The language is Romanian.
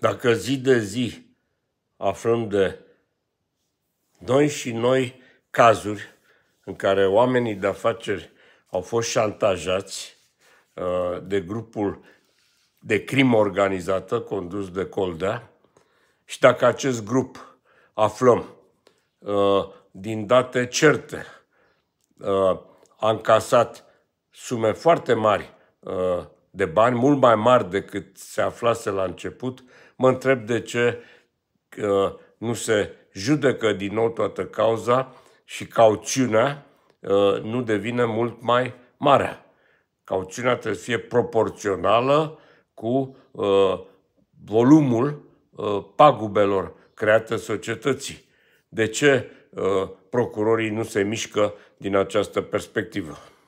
Dacă zi de zi aflăm de noi și noi cazuri în care oamenii de afaceri au fost șantajați uh, de grupul de crimă organizată condus de Coldea și dacă acest grup aflăm uh, din date certe uh, a încasat sume foarte mari de bani, mult mai mari decât se aflase la început, mă întreb de ce că uh, nu se judecă din nou toată cauza și cauciunea uh, nu devine mult mai mare. Cauciunea trebuie să fie proporțională cu uh, volumul pagubelor create societății. De ce procurorii nu se mișcă din această perspectivă?